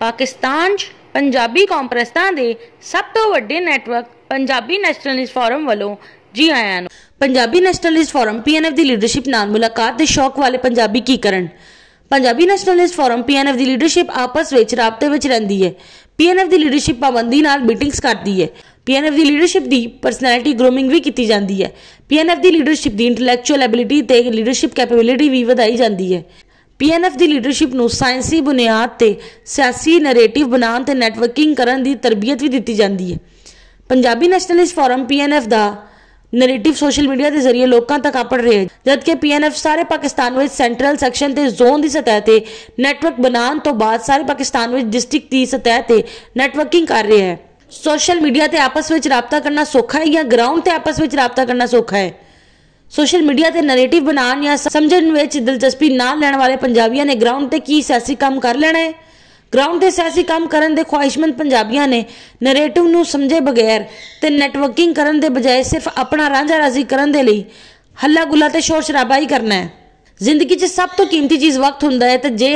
ਪਾਕਿਸਤਾਨ 'ਚ ਪੰਜਾਬੀ ਕੌਂਪਰਸਤਾਂ ਦੇ ਸਭ ਤੋਂ ਵੱਡੇ ਨੈਟਵਰਕ ਪੰਜਾਬੀ ਨੈਸ਼ਨਲਿਸਟ ਫੋਰਮ ਵੱਲੋਂ ਜੀ ਆਇਆਂ ਨੂੰ ਪੰਜਾਬੀ ਨੈਸ਼ਨਲਿਸਟ ਫੋਰਮ ਪੀਐਨਐਫ ਦੀ ਲੀਡਰਸ਼ਿਪ ਨਾਲ ਮੁਲਾਕਾਤ ਦੇ ਸ਼ੌਕ ਵਾਲੇ ਪੰਜਾਬੀ ਕੀ ਕਰਨ ਪੰਜਾਬੀ ਨੈਸ਼ਨਲਿਸਟ ਫੋਰਮ ਪੀਐਨਐਫ ਦੀ ਲੀਡਰਸ਼ਿਪ ਆਪਸ ਵਿੱਚ ਰਾਬਤੇ ਵਿੱਚ ਰਹਿੰਦੀ ਹੈ ਪੀਐਨਐਫ ਦੀ ਲੀਡਰਸ਼ਿਪ ਪਾਬੰਦੀ ਨਾਲ ਮੀਟਿੰਗਸ ਕਰਦੀ ਹੈ ਪੀਐਨਐਫ ਦੀ ਲੀਡਰਸ਼ਿਪ ਦੀ ਪਰਸਨੈਲਿਟੀ ਗਰੂਮਿੰਗ ਵੀ ਕੀਤੀ ਜਾਂਦੀ ਹੈ ਪੀਐਨਐਫ ਦੀ ਲੀਡਰਸ਼ਿਪ ਦੀ ਇੰਟੈਲੈਕਚੁਅਲ ਐਬਿਲਿਟੀ ਤੇ ਲੀਡਰਸ਼ਿਪ ਕੈਪੇਬਿਲਿਟੀ ਵੀ ਵਧਾਈ ਜਾਂਦੀ ਹੈ ਪੀਐਨਐਫ ਦੀ ਲੀਡਰਸ਼ਿਪ ਨੂੰ ਸਾਇੰਸੀ ਬੁਨਿਆਦ ਤੇ ਸਿਆਸੀ ਨੈਰੇਟਿਵ ਬਣਾਉਣ ਤੇ ਨੈਟਵਰਕਿੰਗ ਕਰਨ ਦੀ ਤਰਬੀਅਤ ਵੀ ਦਿੱਤੀ ਜਾਂਦੀ ਹੈ ਪੰਜਾਬੀ ਨੈਸ਼ਨਲਿਸਟ ਫੋਰਮ ਪੀਐਨਐਫ ਦਾ ਨੈਰੇਟਿਵ ਸੋਸ਼ਲ ਮੀਡੀਆ ਦੇ ਜ਼ਰੀਏ ਲੋਕਾਂ ਤੱਕ ਆਪੜ ਰਿਹਾ ਹੈ ਜਦਕਿ ਪੀਐਨਐਫ ਸਾਰੇ ਪਾਕਿਸਤਾਨ ਵਿੱਚ ਸੈਂਟਰਲ ਸੈਕਸ਼ਨ ਤੇ ਜ਼ੋਨ ਦੀ ਸਤਹ ਤੇ ਨੈਟਵਰਕ ਬਣਾਉਣ ਤੋਂ ਬਾਅਦ ਸਾਰੇ ਪਾਕਿਸਤਾਨ ਵਿੱਚ ਡਿਸਟ੍ਰਿਕਟ ਦੀ ਸਤਹ ਤੇ ਨੈਟਵਰਕਿੰਗ ਕਰ ਰਿਹਾ ਹੈ ਸੋਸ਼ਲ ਮੀਡੀਆ ਤੇ ਆਪਸ ਵਿੱਚ ਰਾਬਤਾ ਕਰਨਾ ਸੌਖਾ ਹੈ ਜਾਂ ਗਰਾਊਂਡ ਤੇ ਆਪਸ ਵਿੱਚ ਰਾਬਤਾ ਕਰਨਾ ਸੌਖਾ ਹੈ ਸੋਸ਼ਲ ਮੀਡੀਆ ਤੇ ਨੈਰੇਟਿਵ ਬਣਾਉਣ ਜਾਂ ਸਮਝਣ ਵਿੱਚ ਦਿਲਚਸਪੀ ਨਾ ਲੈਣ ਵਾਲੇ ਪੰਜਾਬੀਆਂ ਨੇ ਗਰਾਊਂਡ ਤੇ ਕੀ ਸਿਆਸੀ ਕੰਮ ਕਰ ਲੈਣਾ ਹੈ ਗਰਾਊਂਡ ਤੇ ਸਿਆਸੀ ਕੰਮ ਕਰਨ ਦੇ ਖੁਆਇਸ਼ਮੰਦ ਪੰਜਾਬੀਆਂ ਨੇ ਨੈਰੇਟਿਵ ਨੂੰ ਸਮਝੇ ਬਗੈਰ ਤੇ ਨੈਟਵਰਕਿੰਗ ਕਰਨ ਦੇ ਬਜਾਏ ਸਿਰਫ ਆਪਣਾ ਰਾਂਝਾ ਰਾਜ਼ੀ ਕਰਨ ਦੇ ਲਈ ਹੱਲਾ ਗੁੱਲਾ ਤੇ ਸ਼ੋਰ ਸ਼ਰਾਬਾ ਹੀ ਕਰਨਾ ਹੈ ਜ਼ਿੰਦਗੀ 'ਚ ਸਭ ਤੋਂ ਕੀਮਤੀ ਚੀਜ਼ ਵਕਤ ਹੁੰਦਾ ਹੈ ਤੇ ਜੇ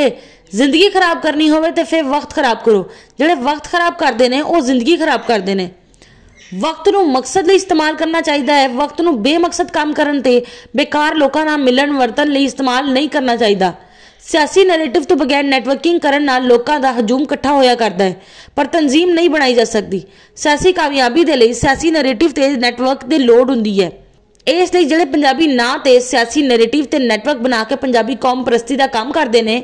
ਜ਼ਿੰਦਗੀ ਖਰਾਬ ਕਰਨੀ ਹੋਵੇ ਤੇ ਫਿਰ ਵਕਤ ਖਰਾਬ ਕਰੋ ਜਿਹੜੇ ਵਕਤ ਖਰਾਬ ਕਰਦੇ ਨੇ ਉਹ ਜ਼ਿੰਦਗੀ ਖਰਾਬ ਕਰਦੇ ਨੇ ਵਕਤ ਨੂੰ ਮਕਸਦ ਲਈ ਇਸਤੇਮਾਲ ਕਰਨਾ ਚਾਹੀਦਾ ਹੈ ਵਕਤ ਨੂੰ ਬੇਮਕਸਦ ਕੰਮ ਕਰਨ ਤੇ ਬੇਕਾਰ ਲੋਕਾਂ ਨਾਲ ਮਿਲਣ ਵਰਤਨ ਲਈ ਇਸਤੇਮਾਲ ਨਹੀਂ ਕਰਨਾ ਚਾਹੀਦਾ ਸਿਆਸੀ ਨੈਰੇਟਿਵ ਤੋਂ ਬਗੈਰ ਨੈਟਵਰਕਿੰਗ ਕਰਨ ਨਾਲ ਲੋਕਾਂ ਦਾ ਹਜੂਮ ਇਕੱਠਾ ਹੋਇਆ ਕਰਦਾ ਹੈ ਪਰ ਤਨਜ਼ੀਮ ਨਹੀਂ ਬਣਾਈ ਜਾ ਸਕਦੀ ਸਿਆਸੀ ਕਾਮਯਾਬੀ ਦੇ ਲਈ ਸਿਆਸੀ ਨੈਰੇਟਿਵ ਤੇ ਨੈਟਵਰਕ ਦੀ ਲੋੜ ਹੁੰਦੀ ਹੈ ਇਸ ਲਈ ਜਿਹੜੇ ਪੰਜਾਬੀ ਨਾਂ ਤੇ ਸਿਆਸੀ ਨੈਰੇਟਿਵ ਤੇ ਨੈਟਵਰਕ ਬਣਾ ਕੇ ਪੰਜਾਬੀ ਕੌਮ ਪ੍ਰਸਤੀ ਦਾ ਕੰਮ ਕਰਦੇ ਨੇ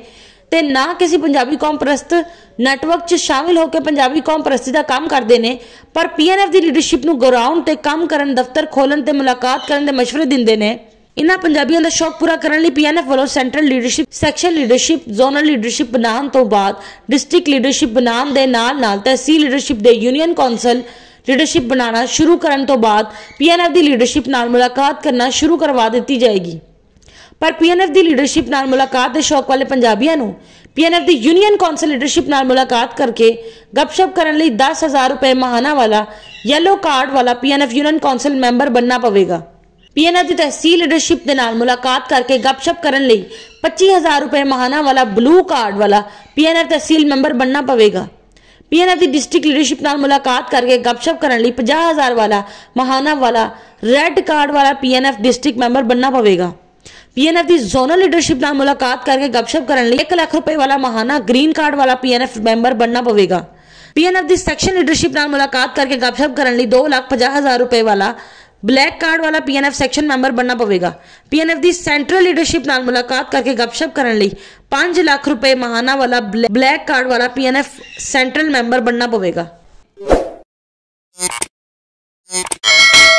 ਤੇ ਨਾ ਕਿਸੇ ਪੰਜਾਬੀ ਕੌਮ ਪ੍ਰਸਤ ਨੈਟਵਰਕ 'ਚ ਸ਼ਾਮਿਲ ਹੋ ਕੇ ਪੰਜਾਬੀ ਕੌਮ ਪ੍ਰਸਤੀ ਦਾ ਕੰਮ ਕਰਦੇ ਨੇ ਪਰ ਪੀਐਨਐਫ ਦੀ ਲੀਡਰਸ਼ਿਪ ਨੂੰ ਗਰਾਊਂਡ ਤੇ ਕੰਮ ਕਰਨ ਦਫ਼ਤਰ ਖੋਲਣ ਤੇ ਮੁਲਾਕਾਤ ਕਰਨ ਦੇ مشਵਰੇ ਦਿੰਦੇ ਨੇ ਇਨ੍ਹਾਂ ਪੰਜਾਬੀਆਂ ਦਾ ਸ਼ੌਕ ਪੂਰਾ ਕਰਨ ਲਈ ਪੀਐਨਐਫ ਵੱਲੋਂ central leadership section leadership zonal leadership ਬਣਾਉਣ ਤੋਂ ਬਾਅਦ ਡਿਸਟ੍ਰਿਕਟ ਲੀਡਰਸ਼ਿਪ ਬਣਾਉਣ ਦੇ ਨਾਲ-ਨਾਲ ਤਹਿਸੀਲ ਲੀਡਰਸ਼ਿਪ ਦੇ ਯੂਨੀਅਨ ਕੌਂਸਲ ਲੀਡਰਸ਼ਿਪ ਬਣਾਉਣਾ ਸ਼ੁਰੂ ਕਰਨ ਤੋਂ ਬਾਅਦ ਪੀਐਨਐਫ ਦੀ ਲੀਡਰਸ਼ਿਪ ਨਾਲ ਮੁਲਾਕਾਤ ਕਰਨਾ ਸ਼ੁਰੂ ਕਰਵਾ ਦਿੱਤੀ ਜਾਏਗੀ ਪਰ ਪੀਐਨਐਫ ਦੀ ਲੀਡਰਸ਼ਿਪ ਨਾਲ ਮੁਲਾਕਾਤ ਦੇ ਸ਼ੌਕ ਵਾਲੇ ਪੰਜਾਬੀਆਂ ਨੂੰ ਪੀਐਨਐਫ ਦੀ ਯੂਨੀਅਨ ਕੌਂਸਲ ਲੀਡਰਸ਼ਿਪ ਨਾਲ ਮੁਲਾਕਾਤ ਕਰਕੇ ਗੱਪਸ਼ਪ ਕਰਨ ਲਈ 10000 ਰੁਪਏ ਮਹਾਨਾ ਵਾਲਾ ਯੈਲੋ ਕਾਰਡ ਵਾਲਾ ਪੀਐਨਐਫ ਯੂਨੀਅਨ ਕੌਂਸਲ ਮੈਂਬਰ ਬੰਨਣਾ ਪਵੇਗਾ ਪੀਐਨਐਫ ਦੀ ਤਹਿਸੀਲ ਲੀਡਰਸ਼ਿਪ ਦੇ ਨਾਲ ਮੁਲਾਕਾਤ ਕਰਕੇ ਗੱਪਸ਼ਪ ਕਰਨ ਲਈ 25000 ਰੁਪਏ ਮਹਾਨਾ ਵਾਲਾ ਬਲੂ ਕਾਰਡ ਵਾਲਾ ਪੀਐਨਐਫ ਤਹਿਸੀਲ ਮੈਂਬਰ ਬੰਨਣਾ ਪਵੇਗਾ ਪੀਐਨਐਫ ਦੀ ਡਿਸਟ੍ਰਿਕਟ ਲੀਡਰਸ਼ਿਪ ਨਾਲ ਮੁਲਾਕਾਤ ਕਰਕੇ ਗੱਪਸ਼ਪ ਕਰਨ ਲਈ 50000 ਵਾਲਾ ਮਹਾਨਾ ਵਾਲਾ ਰੈੱਡ ਕਾਰਡ ਵਾਲਾ ਪੀਐਨਐਫ ਡਿਸਟ੍ਰਿਕਟ ਮੈਂਬਰ ਬੰਨਣਾ ਪਵੇਗਾ पीएनएफ दी जोनल लीडरशिप ना मुलाकात करके गपशप करने एक लाख रुपए वाला महाना ग्रीन कार्ड वाला पीएनएफ मेंबर बनना पवेगा पीएनएफ दी सेक्शन लीडरशिप ना मुलाकात करके गपशप करने दो लाख पचास हजार रुपए वाला ब्लैक कार्ड वाला पीएनएफ सेक्शन मेंबर बनना पवेगा पीएनएफ दी सेंट्रल लीडरशिप ना मुलाकात करके गपशप करने पांच लाख रुपए महाना वाला ब्लैक कार्ड वाला पीएनएफ सेंट्रल मेंबर बनना पवेगा ਪਵੇਗਾ